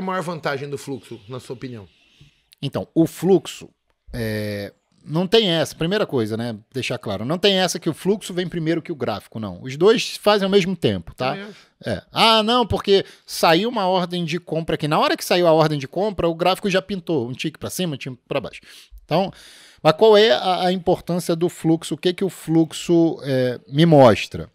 a maior vantagem do fluxo, na sua opinião? Então, o fluxo é, não tem essa. Primeira coisa, né? Deixar claro. Não tem essa que o fluxo vem primeiro que o gráfico, não. Os dois fazem ao mesmo tempo, tá? É. Ah, não, porque saiu uma ordem de compra aqui. Na hora que saiu a ordem de compra, o gráfico já pintou um tique para cima, um tique para baixo. Então, mas qual é a, a, importância do fluxo? O que que o fluxo é, me mostra?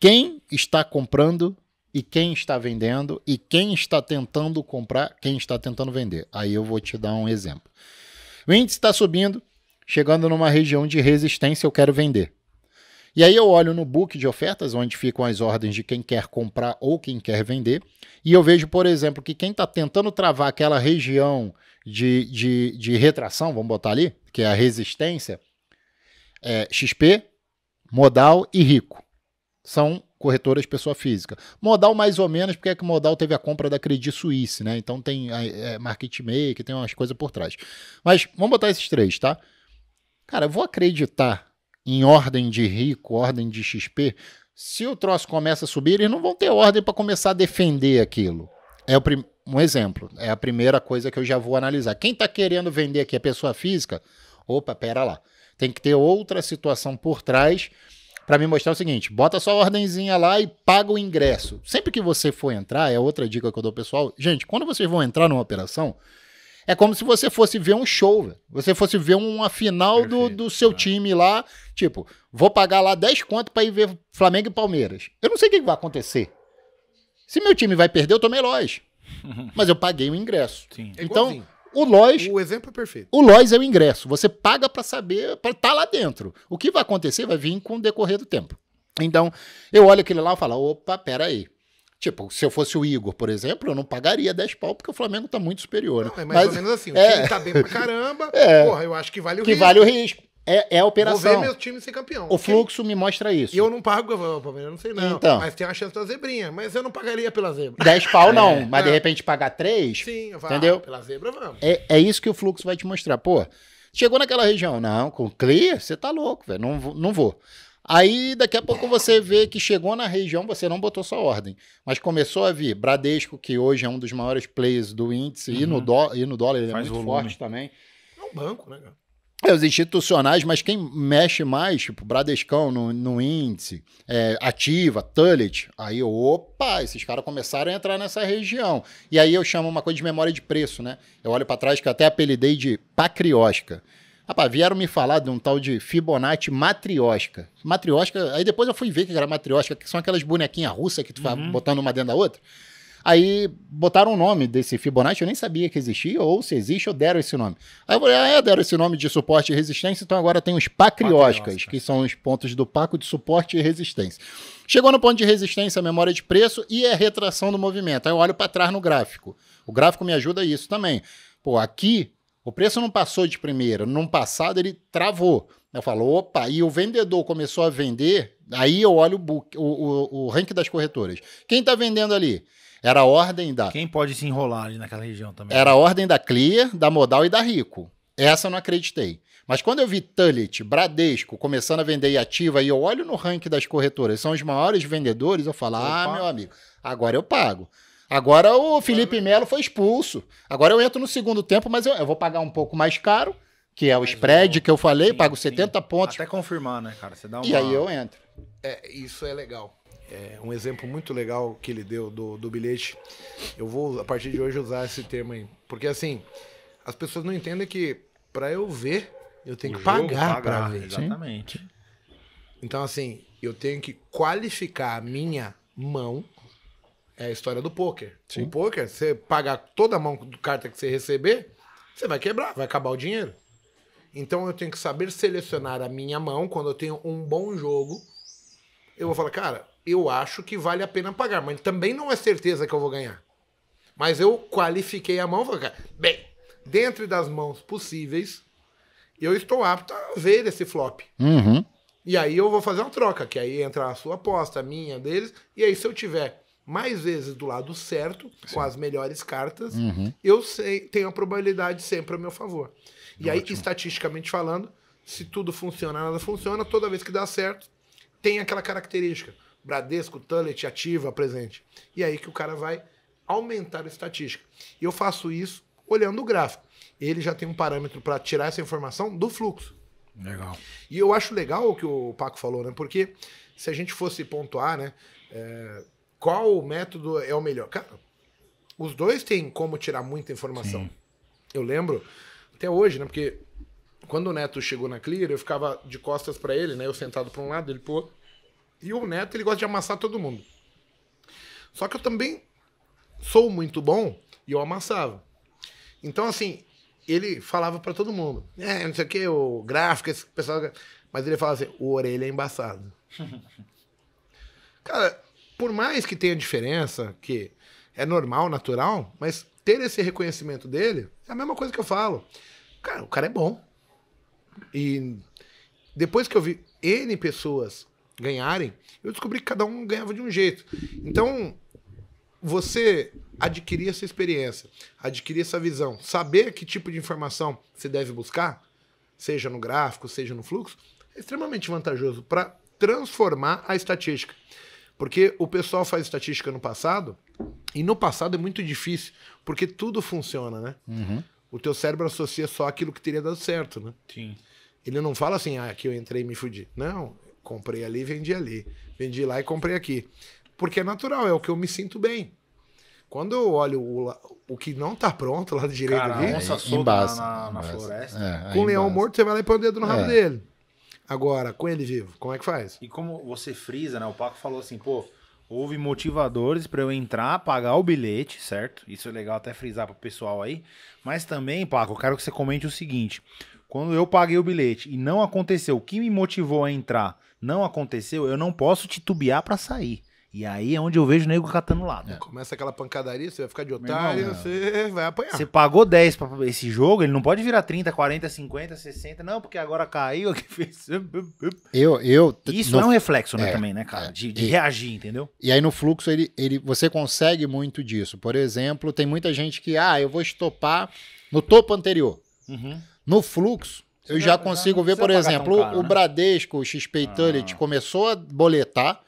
Quem está comprando e quem está vendendo e quem está tentando comprar, quem está tentando vender. Aí eu vou te dar um exemplo. O índice está subindo, chegando numa região de resistência, eu quero vender. E aí eu olho no book de ofertas, onde ficam as ordens de quem quer comprar ou quem quer vender, e eu vejo, por exemplo, que quem está tentando travar aquela região de, de, de, retração, vamos botar ali, que é a resistência, é XP, modal e rico. São corretoras pessoa física. Modal mais ou menos, porque é que Modal teve a compra da Credit Suisse, né? Então tem é, é market make, tem umas coisas por trás. Mas vamos botar esses três, tá? Cara, eu vou acreditar em ordem de rico, ordem de XP, se o troço começa a subir, eles não vão ter ordem para começar a defender aquilo. É um exemplo, é a primeira coisa que eu já vou analisar. Quem está querendo vender aqui é pessoa física? Opa, pera lá. Tem que ter outra situação por trás para me mostrar o seguinte: bota sua ordenzinha lá e paga o ingresso. Sempre que você for entrar, é outra dica que eu dou ao pessoal. Gente, quando vocês vão entrar numa operação, é como se você fosse ver um show, véio. você fosse ver uma final do, do seu tá. time lá. Tipo, vou pagar lá 10 conto para ir ver Flamengo e Palmeiras. Eu não sei o que, vai acontecer. Se meu time vai perder, eu tomei loja. Mas eu paguei o ingresso. Sim. É então, o Lois. O exemplo é perfeito. O Lois é o ingresso. Você paga para saber, para estar tá lá dentro. O que vai acontecer vai vir com o decorrer do tempo. Então, eu olho aquele lá e falo: opa, peraí. Tipo, se eu fosse o Igor, por exemplo, eu não pagaria 10 pau porque o Flamengo tá muito superior. Né? Não, é mais mas, ou menos assim. O é, time tá bem pra caramba. É, porra, eu acho que vale o que risco. Que vale o risco. É, é a operação. Vou ver meu time ser campeão. O fluxo me mostra isso. E eu não pago o Palmeiras, não sei não. Então. Mas tem a chance da zebrinha. Mas eu não pagaria pela zebra. 10 pau é. não, é. mas de ah. repente pagar 3. Sim, vai. Entendeu? Ah, pela zebra vamos. É, é isso que o fluxo vai te mostrar. Pô, chegou naquela região. Não, com clear, você tá louco, velho. Não, não vou. Aí daqui a pouco você vê que chegou na região, você não botou sua ordem. Mas começou a vir Bradesco, que hoje é um dos maiores players do índice, uhum. e, no uhum. do, e no dólar ele é Faz é muito volume. forte também. É um banco, né, cara? É, os institucionais, mas quem mexe mais, tipo Bradescão no, no índice, é, Ativa, Tullet, aí opa, esses caras começaram a entrar nessa região. E aí eu chamo uma coisa de memória de preço, né? Eu olho para trás que eu até apelidei de pacriosca. Rapaz, vieram me falar de um tal de Fibonacci matriosca. Matriosca, aí depois eu fui ver que era matriosca, que são aquelas bonequinhas russas que tu uhum. vai botando uma dentro da outra. Aí botaram o nome desse Fibonacci, eu nem sabia que existia, ou se existe, ou deram esse nome. Aí eu falei, ah, é, deram esse nome de suporte e resistência, então agora tem os pacrioscas, que são os pontos do paco de suporte e resistência. Chegou no ponto de resistência, memória de preço e a é retração do movimento. Aí eu olho para trás no gráfico. O gráfico me ajuda a isso também. Pô, aqui o preço não passou de primeira, num passado ele travou. Eu falo, opa, e o vendedor começou a vender, aí eu olho o, book, o, o, o ranking das corretoras. Quem está vendendo ali? Era a ordem da. Quem pode se enrolar ali naquela região também? Era a ordem da Clear, da Modal e da Rico. Essa eu não acreditei. Mas quando eu vi Tullet, Bradesco começando a vender e ativa, e eu olho no ranking das corretoras, são os maiores vendedores, eu falo: ah, Opa. ah, meu amigo, agora eu pago. Agora o Felipe Melo foi expulso. Agora eu entro no segundo tempo, mas eu, eu vou pagar um pouco mais caro, que é o mas spread eu... que eu falei, sim, pago 70 sim. pontos. Até confirmar, né, cara? Você dá uma... E aí eu entro. É, isso é legal. É um exemplo muito legal que ele deu do, do bilhete. Eu vou, a partir de hoje, usar esse termo aí. Porque, assim, as pessoas não entendem que para eu ver, eu tenho o que pagar, para ver. Né? Exatamente. Então, assim, eu tenho que qualificar a minha mão. É a história do poker. Sim. O poker, você pagar toda a mão do carta que você receber, você vai quebrar, vai acabar o dinheiro. Então eu tenho que saber selecionar a minha mão quando eu tenho um bom jogo. Eu vou falar, cara, eu acho que vale a pena pagar. Mas também não é certeza que eu vou ganhar. Mas eu qualifiquei a mão, cara, bem, dentro das mãos possíveis, eu estou apto a ver esse flop. Uhum. E aí eu vou fazer uma troca, que aí entra a sua aposta, a minha, deles. E aí se eu tiver mais vezes do lado certo, Sim. com as melhores cartas, uhum. eu sei, tenho a probabilidade sempre a meu favor. E Ótimo. aí, estatisticamente falando, se tudo funciona, nada funciona, toda vez que dá certo, tem aquela característica. Bradesco, Tullet, Ativa, presente. E aí que o cara vai aumentar a estatística. E eu faço isso olhando o gráfico. Ele já tem um parâmetro para tirar essa informação do fluxo. Legal. E eu acho legal o que o Paco falou, né? Porque se a gente fosse pontuar, né? É, qual método é o melhor? Cara, os dois têm como tirar muita informação. Sim. Eu lembro até hoje, né? Porque quando o Neto chegou na Clear, eu ficava de costas para ele, né? Eu sentado para um lado, ele pô. E o Neto, ele gosta de amassar todo mundo. Só que eu também sou muito bom e eu amassava. Então, assim, ele falava para todo mundo. É, não sei o que, o gráfico, esse pessoal. Mas ele falava assim: o orelha é embaçado. Cara, por mais que tenha diferença, que é normal, natural, mas ter esse reconhecimento dele é a mesma coisa que eu falo. Cara, o cara é bom. E depois que eu vi N pessoas ganharem, eu descobri que cada um ganhava de um jeito. Então, você adquirir essa experiência, adquirir essa visão, saber que tipo de informação você deve buscar, seja no gráfico, seja no fluxo, é extremamente vantajoso para transformar a estatística. Porque o pessoal faz estatística no passado, e no passado é muito difícil, porque tudo funciona, né? Uhum. O teu cérebro associa só aquilo que teria dado certo, né? Sim. Ele não fala assim, ah, aqui eu entrei e me fudi. Não, Comprei ali, vendi ali. Vendi lá e comprei aqui. Porque é natural, é o que eu me sinto bem. Quando eu olho o, o que não tá pronto lá do direito ali, é embaça, na, na, na floresta. É, com o leão morto, você vai lá e põe o dedo no rabo é. dele. Agora, com ele vivo, como é que faz? E como você frisa, né? O Paco falou assim, pô, houve motivadores para eu entrar, pagar o bilhete, certo? Isso é legal até frisar para o pessoal aí. Mas também, Paco, eu quero que você comente o seguinte: quando eu paguei o bilhete e não aconteceu, o que me motivou a entrar? não aconteceu, eu não posso titubear para sair. E aí é onde eu vejo o nego catando lado. É. Começa aquela pancadaria, você vai ficar de otário, irmão, você vai apanhar. Você pagou 10 pra esse jogo, ele não pode virar 30, 40, 50, 60, não, porque agora caiu. Fez... Eu, eu, Isso no... é um reflexo né, é, também, né, cara? É, de, de e, reagir, entendeu? E aí no fluxo ele, ele, você consegue muito disso. Por exemplo, tem muita gente que, ah, eu vou estopar no topo anterior. Uhum. No fluxo, eu já consigo ver, por exemplo, caro, o né? Bradesco, o XP Tullet, ah. começou a boletar,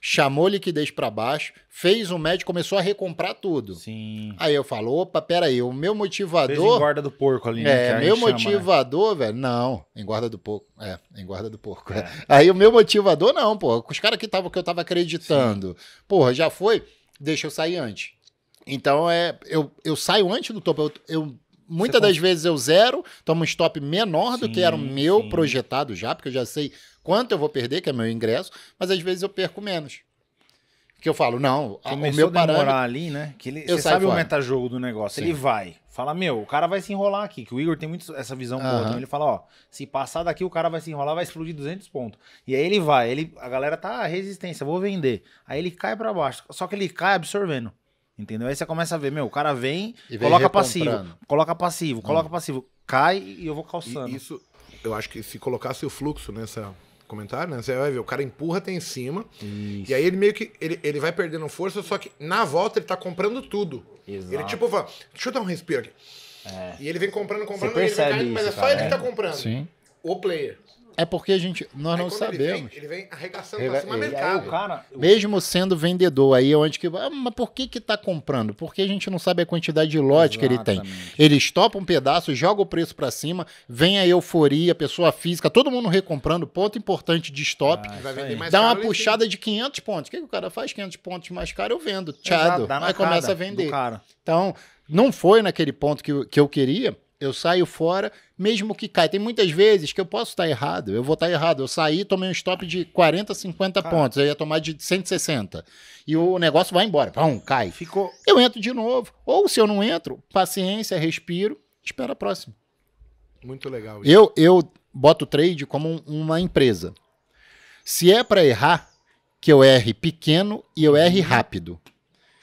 chamou liquidez para baixo, fez o médio, começou a recomprar tudo. Sim. Aí eu falo, opa, peraí, o meu motivador... Fez engorda do porco ali, né? É, meu motivador, chama, né? velho, não, engorda do porco, é, engorda do porco. É. é. Aí o meu motivador, não, pô, os caras que, que eu tava acreditando, Sim. porra, já foi, deixa eu sair antes. Então, é, eu, eu saio antes do topo, eu, eu Muitas das vezes eu zero, tomo um stop menor do que era o meu sim. projetado já, porque eu já sei quanto eu vou perder, que é meu ingresso, mas às vezes eu perco menos. Que eu falo, não, Começou o meu parâmetro... ali, né? Que ele, eu você sabe fora. o metajogo do negócio, sim. ele vai. Fala, meu, o cara vai se enrolar aqui, que o Igor tem muito essa visão boa. Então ele fala, ó, se passar daqui o cara vai se enrolar, vai explodir 200 pontos. E aí ele vai, ele, a galera tá, resistência, vou vender. Aí ele cai para baixo, só que ele cai absorvendo. Entendeu? Aí você começa a ver, meu, o cara vem, vem coloca passivo, coloca passivo, coloca hum. passivo, cai e eu vou calçando. E isso, eu acho que se colocasse o fluxo nessa comentário, né? Você vai ver, o cara empurra até em cima. Isso. E aí ele meio que. Ele, ele vai perdendo força, só que na volta ele tá comprando tudo. Exato. Ele tipo fala, deixa eu dar um respiro aqui. É. E ele vem comprando, comprando, Você isso, mas é só cara. ele que tá comprando. Sim. O player. É porque a gente, nós aí não sabemos. Ele vem, ele vem arregaçando ele, pra cima ele, mercado. Cara, Mesmo sendo vendedor, aí é onde que. Ah, mas por que que tá comprando? Porque a gente não sabe a quantidade de lote Exatamente. que ele tem. Ele estopa um pedaço, joga o preço para cima, vem a euforia, pessoa física, todo mundo recomprando, ponto importante de stop. Ah, dá uma puxada de 500 pontos. O que, que, o cara faz? 500 pontos mais caro, eu vendo. Tchado. Exato, aí começa a vender. Então, não foi naquele ponto que, que eu queria eu saio fora, mesmo que caia. Tem muitas vezes que eu posso estar errado, eu vou estar errado. Eu saí, tomei um stop de 40, 50 pontos, eu ia tomar de 160. E o negócio vai embora, pão, cai. Ficou. Eu entro de novo. Ou se eu não entro, paciência, respiro, espera a próxima. Muito legal. Isso. Eu, eu boto o trade como uma empresa. Se é para errar, que eu erre pequeno e eu erre uhum. rápido.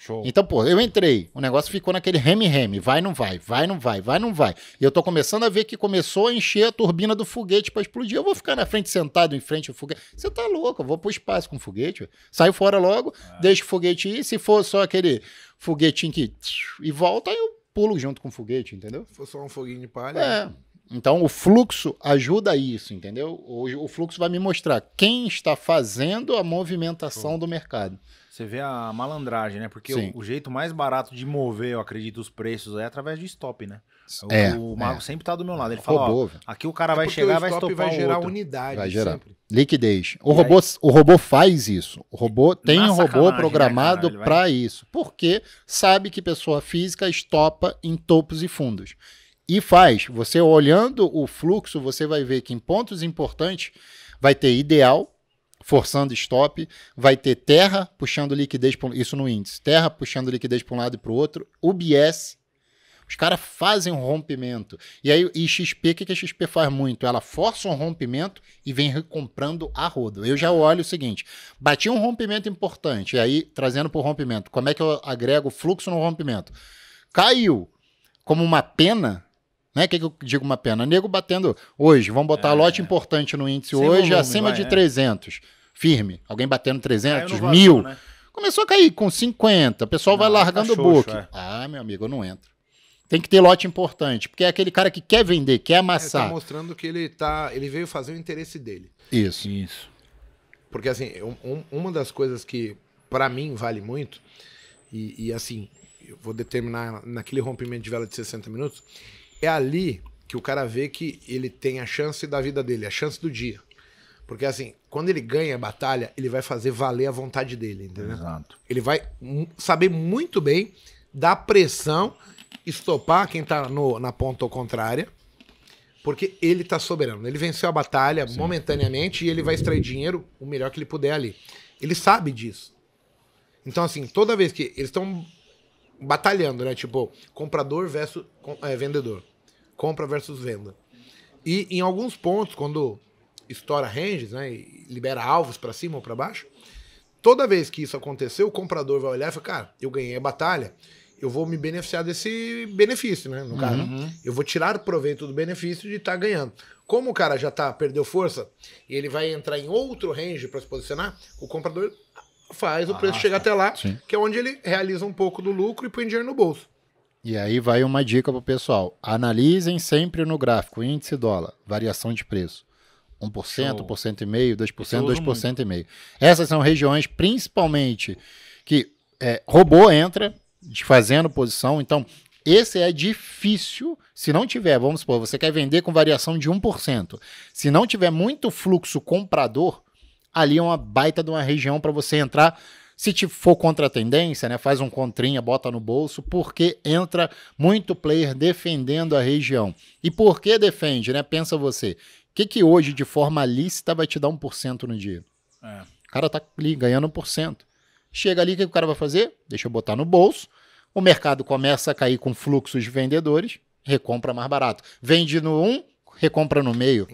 Show. Então, pô, eu entrei, o negócio ficou naquele reme-reme, vai, não vai, vai, não vai, vai, não vai. E eu tô começando a ver que começou a encher a turbina do foguete para explodir. Eu vou ficar na frente, sentado em frente ao foguete. Você tá louco, eu vou pro espaço com o foguete. Saio fora logo, Deixa é. deixo o foguete ir. Se for só aquele foguetinho que... E volta, eu pulo junto com o foguete, entendeu? Se for só um foguinho de palha... É. Então, o fluxo ajuda isso, entendeu? O, o, fluxo vai me mostrar quem está fazendo a movimentação do mercado. Você vê a malandragem, né? Porque o, o, jeito mais barato de mover, eu acredito, os preços é através de stop, né? O, é, o é. Marco é. sempre tá do meu lado. Ele fala, robô, ó, aqui o cara é vai chegar, vai stopar vai gerar outro. unidade vai gerar. sempre. Liquidez. O robô, o robô faz isso. O robô tem um robô né, programado né, para vai... isso. Porque sabe que pessoa física estopa em topos e fundos. E faz. Você olhando o fluxo, você vai ver que em pontos importantes vai ter ideal, forçando stop, vai ter terra puxando liquidez para isso no índice, terra puxando liquidez para um lado e para o outro, UBS. Os caras fazem um rompimento. E aí, e XP, o que, que a XP faz muito? Ela força um rompimento e vem recomprando a roda Eu já olho o seguinte: bati um rompimento importante, e aí, trazendo para o rompimento, como é que eu agrego fluxo no rompimento? Caiu como uma pena, né? O que, que, eu digo uma pena? Nego batendo hoje, vamos botar é, lote importante no índice hoje volume, acima vai, de 300. Né? Firme. Alguém batendo 300, mil. né? Começou a cair com 50. Tá o pessoal não, vai largando tá o book. É. Ah, meu amigo, eu não entro. Tem que ter lote importante, porque é aquele cara que quer vender, quer amassar. Ele tá mostrando que ele tá, ele veio fazer o interesse dele. Isso. Isso. Porque assim, um, uma das coisas que para mim vale muito e, e assim, eu vou determinar naquele rompimento de vela de 60 minutos, é ali que o cara vê que ele tem a chance da vida dele, a chance do dia. Porque assim, quando ele ganha a batalha, ele vai fazer valer a vontade dele, entendeu? Exato. Ele vai saber muito bem dar pressão, estopar quem tá no, na ponta contrária, porque ele tá soberano. Ele venceu a batalha Sim. momentaneamente e ele vai extrair dinheiro o melhor que ele puder ali. Ele sabe disso. Então, assim, toda vez que eles estão batalhando, né? Tipo, comprador versus é, vendedor compra versus venda. E em alguns pontos, quando estoura ranges, né, e libera alvos para cima ou para baixo, toda vez que isso acontecer, o comprador vai olhar e falar, cara, eu ganhei a batalha, eu vou me beneficiar desse benefício, né? No uhum. eu vou tirar proveito do benefício de estar tá ganhando. Como o cara já tá perdeu força e ele vai entrar em outro range para se posicionar, o comprador faz o preço ah, chegar até lá, sim. que é onde ele realiza um pouco do lucro e põe dinheiro no bolso. E aí vai uma dica para o pessoal. Analisem sempre no gráfico índice dólar, variação de preço. 1%, 1,5%, 2%, 2,5%. Essas são regiões principalmente que é, robô entra fazendo posição. Então, esse é difícil. Se não tiver, vamos supor, você quer vender com variação de 1%. Se não tiver muito fluxo comprador, ali é uma baita de uma região para você entrar se te for contra a tendência, né, faz um contrinha, bota no bolso, porque entra muito player defendendo a região. E por que defende, né? Pensa você. O que, que hoje, de forma lícita, vai te dar 1% no dia? É. O cara tá ali ganhando 1%. Chega ali, o que o cara vai fazer? Deixa eu botar no bolso. O mercado começa a cair com fluxos de vendedores, recompra mais barato. Vende no 1, recompra no meio.